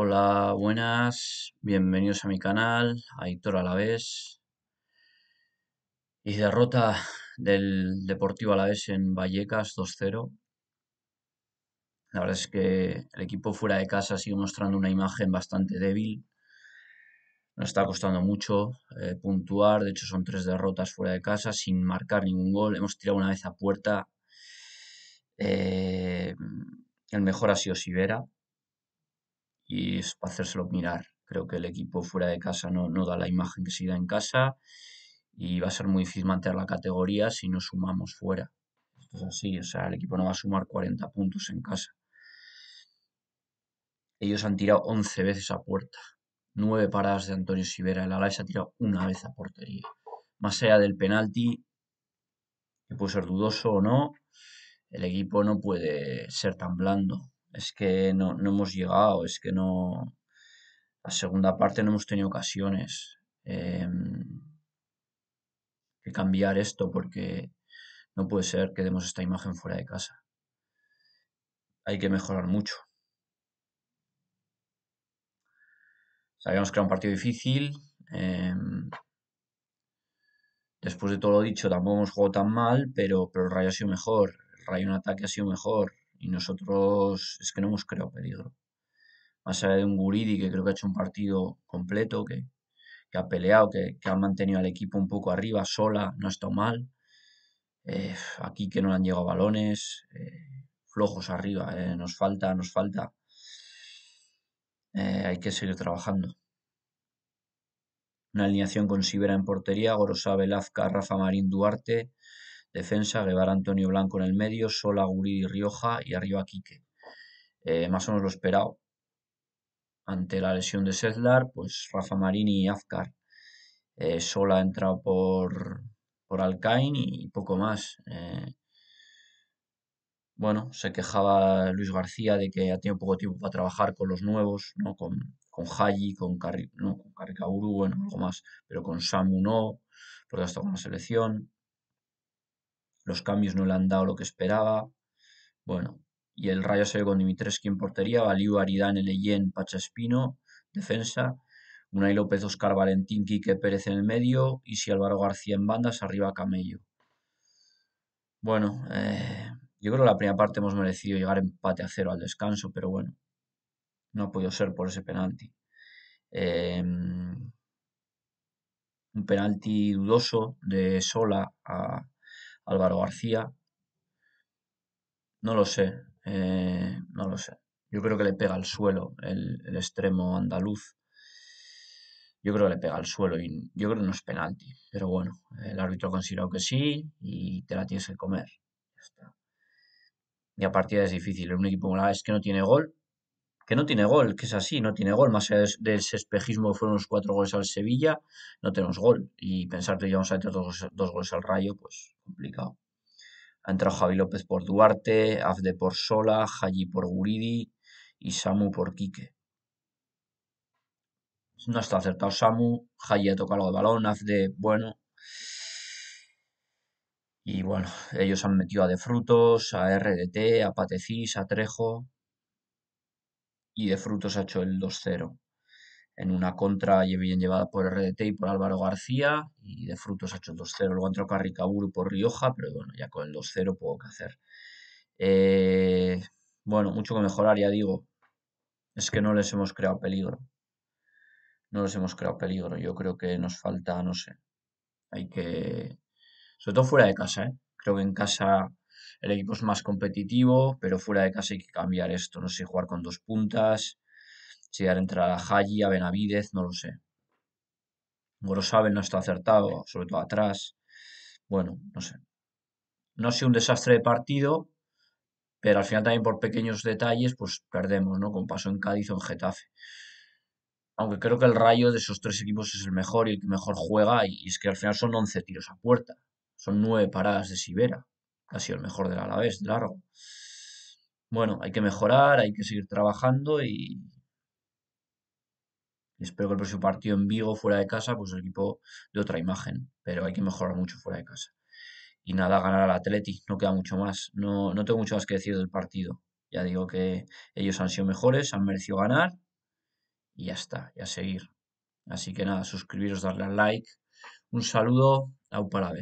Hola, buenas, bienvenidos a mi canal, Aitor Alavés. Y derrota del Deportivo Alavés en Vallecas 2-0. La verdad es que el equipo fuera de casa sigue mostrando una imagen bastante débil. Nos está costando mucho eh, puntuar, de hecho son tres derrotas fuera de casa sin marcar ningún gol. Hemos tirado una vez a puerta. Eh, el mejor ha sido Sibera, y es para hacérselo mirar. Creo que el equipo fuera de casa no, no da la imagen que se da en casa y va a ser muy difícil mantener la categoría si no sumamos fuera. Esto es así, o sea, el equipo no va a sumar 40 puntos en casa. Ellos han tirado 11 veces a puerta, 9 paradas de Antonio Sivera, el Alaves ha tirado una vez a portería. Más allá del penalti, que puede ser dudoso o no, el equipo no puede ser tan blando es que no, hemos llegado, es que no... La segunda parte no hemos tenido ocasiones. Eh, que cambiar esto porque no puede ser que demos esta imagen fuera de casa. Hay que mejorar mucho. Sabíamos que era un partido difícil. Em, después de todo lo dicho, tampoco hemos jugado tan mal, pero, pero el Rayo ha sido mejor. El Rayo en ataque ha sido mejor. Y nosotros es que no hemos creado peligro. Más allá de un Guridi que creo que ha hecho un partido completo, que, ha peleado, que, ha mantenido al equipo un poco arriba, sola, no ha estado mal. Eh, aquí que no han llegado balones, eh, flojos arriba, eh, nos falta, nos falta. hay que seguir trabajando. Una alineación con Sibera en portería, Gorosa, Velazca, Rafa Marín, Duarte, defensa, Guevara Antonio Blanco en el medio, Sola, y Rioja y arriba Quique. Eh, más o menos lo esperado. Ante la lesión de Sedlar, pues Rafa Marini y Afkar. Eh, Sola ha entrado por, Alcaín y poco más. Eh, bueno, se quejaba Luis García de que ha tenido poco tiempo para trabajar con los nuevos, ¿no? con, con Haji, con, Carri, algo más, pero con Samu no, porque ha estado con la selección los cambios no le han dado lo que esperaba. Bueno, y el Rayo se ve con Dimitrescu en portería, Valiu, Aridán, Leyen, Pachaspino, defensa, Unai López, Oscar Valentín, Quique Pérez en el medio, y si Álvaro García en bandas, arriba Camello. Bueno, eh, yo creo que la primera parte hemos merecido llegar empate a cero al descanso, pero bueno, no ha podido ser por ese penalti. Em, un penalti dudoso de Sola a, Álvaro García. No lo sé, eh, no lo sé. Yo creo que le pega al suelo el, extremo andaluz. Yo creo que le pega al suelo y yo creo que no es penalti. Pero bueno, el árbitro ha considerado que sí y te la tienes que comer. Y a partida es difícil. un equipo es que no tiene gol, que no tiene gol, que es así, no tiene gol, más allá de ese espejismo que fueron los cuatro goles al Sevilla, no tenemos gol. Y pensar que vamos a meter dos, goles al Rayo, pues complicado. Ha entrado Javi López por Duarte, Afde por Sola, Haji por Guridi y Samu por Quique. No está acertado Samu, Haji ha tocado el balón, Afde, bueno. Y bueno, ellos han metido a De Frutos, a RDT, a Patecís, a Trejo, y de frutos ha hecho el 2-0. En una contra bien llevada por RDT y por Álvaro García y de frutos ha hecho el 2-0. Luego entró y por Rioja, pero bueno, ya con el 2-0 puedo que hacer. Eh, bueno, mucho que mejorar, ya digo. Es que no les hemos creado peligro. No les hemos creado peligro. Yo creo que nos falta, no sé. Hay que. Sobre todo fuera de casa, ¿eh? Creo que en casa el equipo es más competitivo, pero fuera de casa hay que cambiar esto. No sé, jugar con dos puntas, si dar entrar a Haji, a Benavidez, no lo sé. Gorosabel no está acertado, sobre todo atrás. Bueno, no sé. No ha sido un desastre de partido, pero al final también por pequeños detalles, pues perdemos, ¿no? Con paso en Cádiz o en Getafe. Aunque creo que el rayo de esos tres equipos es el mejor y el que mejor juega, y es que al final son 11 tiros a puerta. Son 9 paradas de Sibera ha sido el mejor del Alavés, claro. Bueno, hay que mejorar, hay que seguir trabajando y, espero que el próximo partido en Vigo, fuera de casa, pues el equipo de otra imagen. Pero hay que mejorar mucho fuera de casa. Y nada, ganar al Atleti, no queda mucho más. No, no tengo mucho más que decir del partido. Ya digo que ellos han sido mejores, han merecido ganar. Y ya está, ya seguir. Así que nada, suscribiros, darle al like. Un saludo, a para